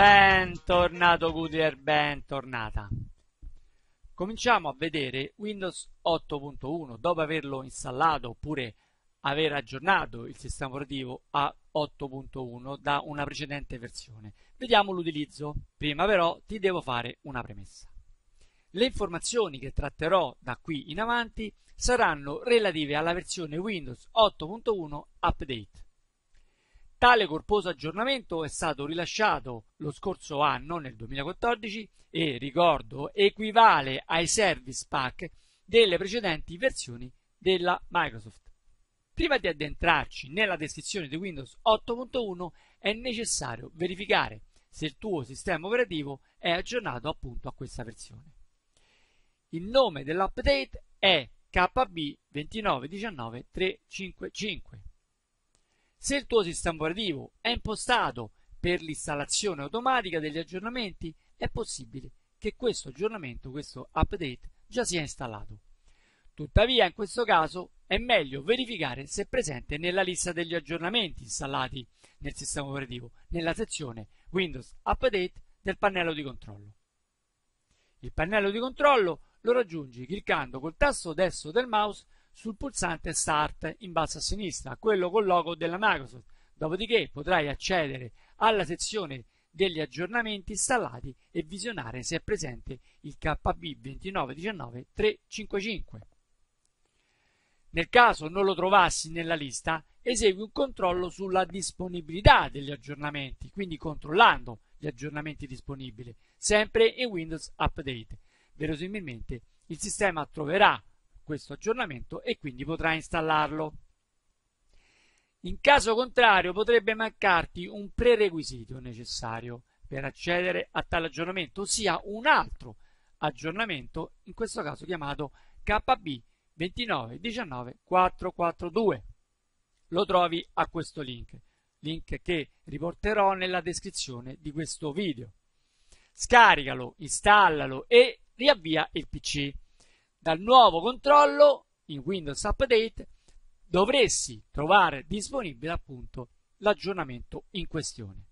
Bentornato Goodyear, bentornata. Cominciamo a vedere Windows 8.1 dopo averlo installato oppure aver aggiornato il sistema operativo a 8.1 da una precedente versione. Vediamo l'utilizzo. Prima però ti devo fare una premessa. Le informazioni che tratterò da qui in avanti saranno relative alla versione Windows 8.1 Update. Tale corposo aggiornamento è stato rilasciato lo scorso anno, nel 2014, e ricordo equivale ai service pack delle precedenti versioni della Microsoft. Prima di addentrarci nella descrizione di Windows 8.1 è necessario verificare se il tuo sistema operativo è aggiornato appunto a questa versione. Il nome dell'update è KB2919355 se il tuo sistema operativo è impostato per l'installazione automatica degli aggiornamenti, è possibile che questo aggiornamento, questo update, già sia installato. Tuttavia, in questo caso è meglio verificare se è presente nella lista degli aggiornamenti installati nel sistema operativo, nella sezione Windows Update del pannello di controllo. Il pannello di controllo lo raggiungi cliccando col tasto destro del mouse sul pulsante Start in basso a sinistra, quello col logo della Microsoft. Dopodiché potrai accedere alla sezione degli aggiornamenti installati e visionare se è presente il KB 2919355 Nel caso non lo trovassi nella lista, esegui un controllo sulla disponibilità degli aggiornamenti, quindi controllando gli aggiornamenti disponibili, sempre in Windows Update. Verosimilmente il sistema troverà questo aggiornamento e quindi potrà installarlo. In caso contrario potrebbe mancarti un prerequisito necessario per accedere a tale aggiornamento, ossia un altro aggiornamento, in questo caso chiamato KB 2919442. Lo trovi a questo link, link che riporterò nella descrizione di questo video. Scaricalo, installalo e riavvia il PC dal nuovo controllo in Windows Update dovresti trovare disponibile appunto l'aggiornamento in questione.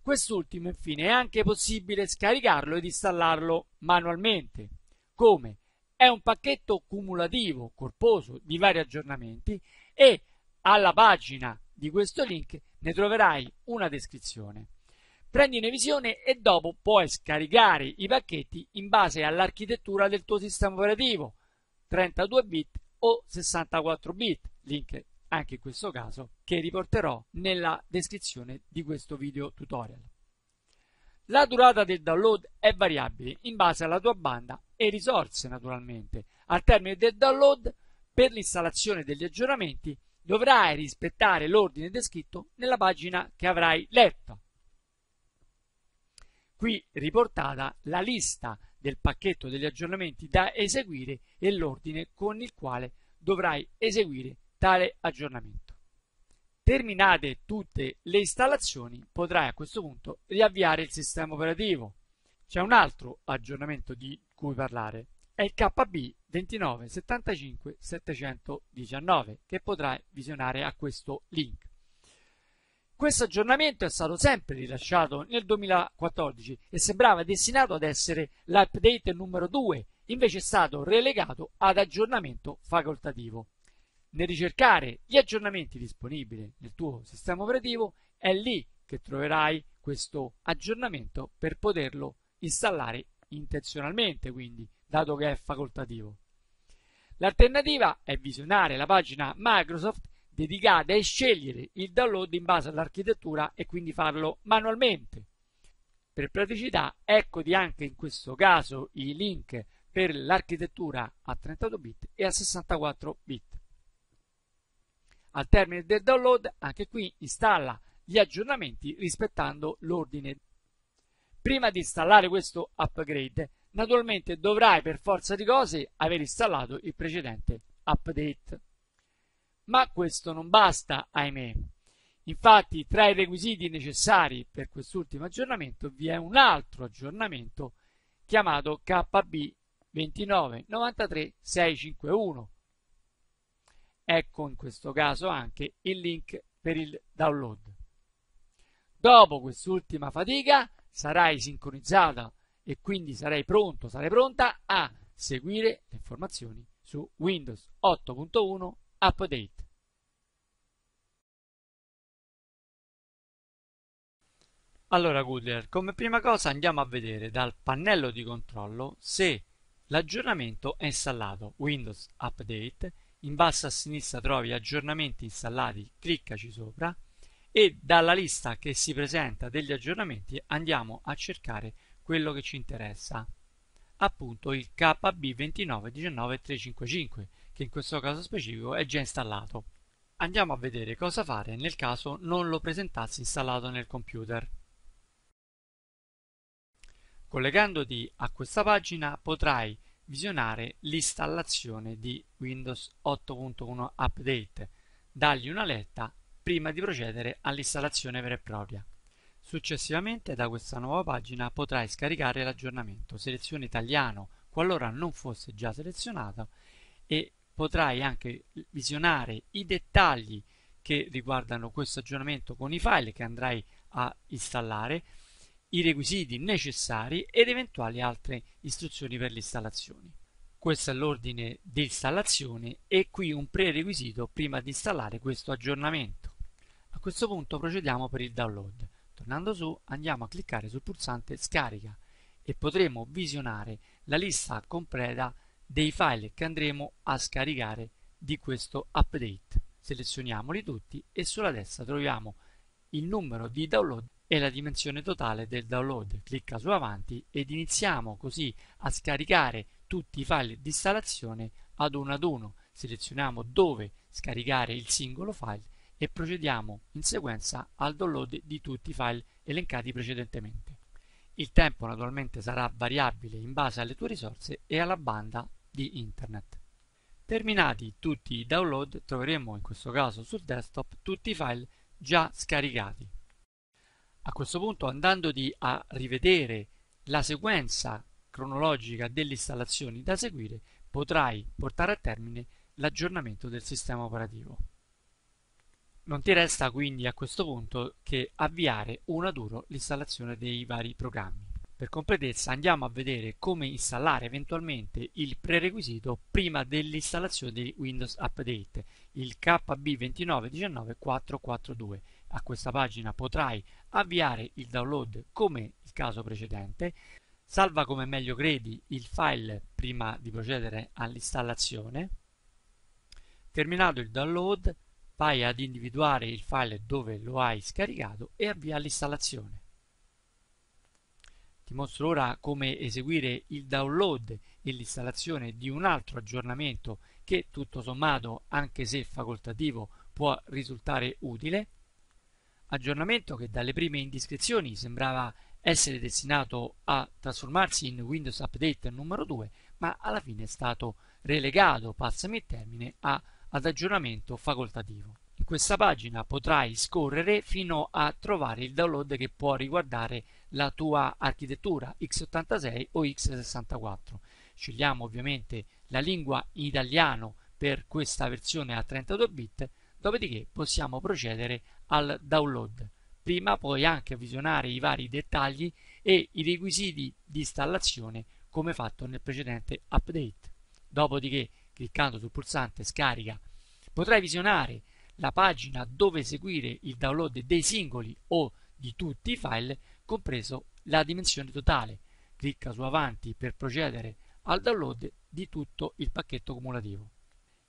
Quest'ultimo infine è anche possibile scaricarlo ed installarlo manualmente. Come? È un pacchetto cumulativo, corposo, di vari aggiornamenti e alla pagina di questo link ne troverai una descrizione prendi una visione e dopo puoi scaricare i pacchetti in base all'architettura del tuo sistema operativo 32 bit o 64 bit link anche in questo caso che riporterò nella descrizione di questo video tutorial la durata del download è variabile in base alla tua banda e risorse naturalmente al termine del download per l'installazione degli aggiornamenti dovrai rispettare l'ordine descritto nella pagina che avrai letto qui riportata la lista del pacchetto degli aggiornamenti da eseguire e l'ordine con il quale dovrai eseguire tale aggiornamento. Terminate tutte le installazioni potrai a questo punto riavviare il sistema operativo. C'è un altro aggiornamento di cui parlare, è il KB 2975719 che potrai visionare a questo link. Questo aggiornamento è stato sempre rilasciato nel 2014 e sembrava destinato ad essere l'update numero 2, invece è stato relegato ad aggiornamento facoltativo. Nel ricercare gli aggiornamenti disponibili nel tuo sistema operativo è lì che troverai questo aggiornamento per poterlo installare intenzionalmente, quindi dato che è facoltativo. L'alternativa è visionare la pagina Microsoft dedicata e scegliere il download in base all'architettura e quindi farlo manualmente. Per praticità, eccoti anche in questo caso i link per l'architettura a 32 bit e a 64 bit. Al termine del download, anche qui installa gli aggiornamenti rispettando l'ordine. Prima di installare questo upgrade, naturalmente dovrai per forza di cose aver installato il precedente update. Ma questo non basta, ahimè. Infatti, tra i requisiti necessari per quest'ultimo aggiornamento vi è un altro aggiornamento chiamato KB 2993651. Ecco in questo caso anche il link per il download. Dopo quest'ultima fatica sarai sincronizzata e quindi sarai pronto, sarai pronta a seguire le informazioni su Windows 8.1 Update Allora Goodler, come prima cosa andiamo a vedere dal pannello di controllo se l'aggiornamento è installato. Windows Update, in basso a sinistra trovi aggiornamenti installati, cliccaci sopra e dalla lista che si presenta degli aggiornamenti andiamo a cercare quello che ci interessa, appunto il KB 2919355 che in questo caso specifico è già installato. Andiamo a vedere cosa fare nel caso non lo presentassi installato nel computer. Collegandoti a questa pagina potrai visionare l'installazione di Windows 8.1 Update, dargli una letta prima di procedere all'installazione vera e propria. Successivamente da questa nuova pagina potrai scaricare l'aggiornamento seleziona italiano qualora non fosse già selezionato e potrai anche visionare i dettagli che riguardano questo aggiornamento con i file che andrai a installare, i requisiti necessari ed eventuali altre istruzioni per l'installazione. Questo è l'ordine di installazione e qui un prerequisito prima di installare questo aggiornamento. A questo punto procediamo per il download. Tornando su andiamo a cliccare sul pulsante scarica e potremo visionare la lista completa dei file che andremo a scaricare di questo update. Selezioniamoli tutti e sulla destra troviamo il numero di download e la dimensione totale del download. Clicca su avanti ed iniziamo così a scaricare tutti i file di installazione ad uno ad uno. Selezioniamo dove scaricare il singolo file e procediamo in sequenza al download di tutti i file elencati precedentemente. Il tempo naturalmente sarà variabile in base alle tue risorse e alla banda di Internet. Terminati tutti i download troveremo in questo caso sul desktop tutti i file già scaricati. A questo punto andando a rivedere la sequenza cronologica delle installazioni da seguire potrai portare a termine l'aggiornamento del sistema operativo. Non ti resta quindi a questo punto che avviare una duro l'installazione dei vari programmi. Per completezza andiamo a vedere come installare eventualmente il prerequisito prima dell'installazione di Windows Update, il KB2919442. A questa pagina potrai avviare il download come il caso precedente, salva come meglio credi il file prima di procedere all'installazione. Terminato il download, vai ad individuare il file dove lo hai scaricato e avvia l'installazione. Ti mostro ora come eseguire il download e l'installazione di un altro aggiornamento che tutto sommato, anche se facoltativo, può risultare utile. Aggiornamento che dalle prime indiscrezioni sembrava essere destinato a trasformarsi in Windows Update numero 2, ma alla fine è stato relegato, passami il termine, a, ad aggiornamento facoltativo. Questa pagina potrai scorrere fino a trovare il download che può riguardare la tua architettura x86 o x64. Scegliamo ovviamente la lingua italiano per questa versione a 32 bit, dopodiché possiamo procedere al download. Prima puoi anche visionare i vari dettagli e i requisiti di installazione come fatto nel precedente update. Dopodiché, cliccando sul pulsante scarica, potrai visionare la pagina dove eseguire il download dei singoli o di tutti i file, compreso la dimensione totale. Clicca su Avanti per procedere al download di tutto il pacchetto cumulativo.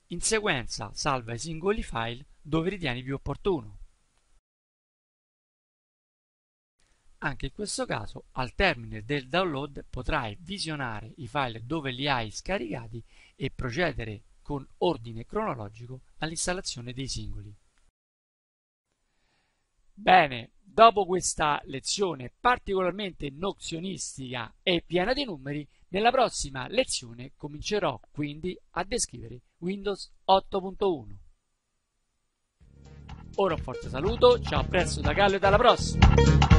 In sequenza salva i singoli file dove ritieni più opportuno. Anche in questo caso, al termine del download potrai visionare i file dove li hai scaricati e procedere con ordine cronologico all'installazione dei singoli. Bene, dopo questa lezione particolarmente nozionistica e piena di numeri, nella prossima lezione comincerò quindi a descrivere Windows 8.1. Ora un forte saluto, ciao a presto da Gallo e dalla prossima!